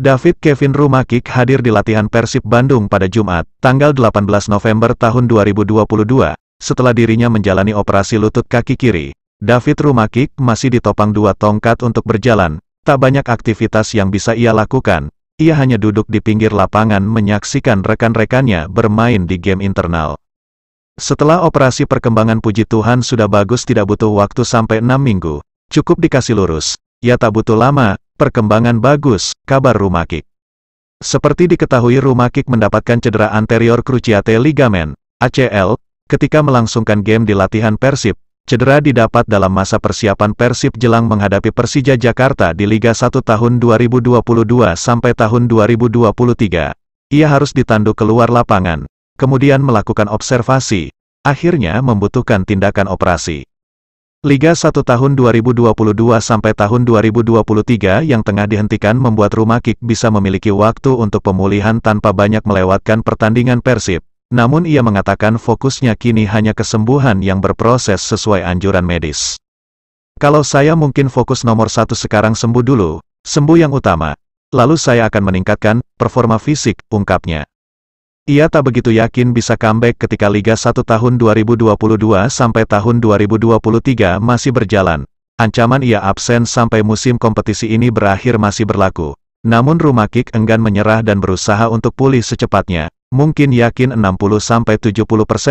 David Kevin Rumakik hadir di latihan Persib Bandung pada Jumat, tanggal 18 November tahun 2022, setelah dirinya menjalani operasi lutut kaki kiri. David Rumakik masih ditopang dua tongkat untuk berjalan, tak banyak aktivitas yang bisa ia lakukan, ia hanya duduk di pinggir lapangan menyaksikan rekan-rekannya bermain di game internal. Setelah operasi perkembangan puji Tuhan sudah bagus tidak butuh waktu sampai 6 minggu, cukup dikasih lurus, ya tak butuh lama, Perkembangan bagus, kabar Rumakik. Seperti diketahui Rumakik mendapatkan cedera anterior cruciate ligamen, ACL, ketika melangsungkan game di latihan Persib. Cedera didapat dalam masa persiapan Persib jelang menghadapi Persija Jakarta di Liga 1 tahun 2022 sampai tahun 2023. Ia harus ditandu keluar lapangan, kemudian melakukan observasi, akhirnya membutuhkan tindakan operasi. Liga 1 tahun 2022 sampai tahun 2023 yang tengah dihentikan membuat rumah kick bisa memiliki waktu untuk pemulihan tanpa banyak melewatkan pertandingan Persib. Namun ia mengatakan fokusnya kini hanya kesembuhan yang berproses sesuai anjuran medis. Kalau saya mungkin fokus nomor satu sekarang sembuh dulu, sembuh yang utama. Lalu saya akan meningkatkan performa fisik, ungkapnya. Ia tak begitu yakin bisa comeback ketika Liga 1 tahun 2022 sampai tahun 2023 masih berjalan. Ancaman ia absen sampai musim kompetisi ini berakhir masih berlaku. Namun Rumakik enggan menyerah dan berusaha untuk pulih secepatnya. Mungkin yakin 60-70%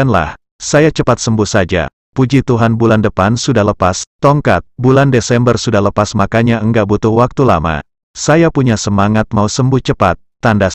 lah. Saya cepat sembuh saja. Puji Tuhan bulan depan sudah lepas, tongkat, bulan Desember sudah lepas makanya enggak butuh waktu lama. Saya punya semangat mau sembuh cepat, tanda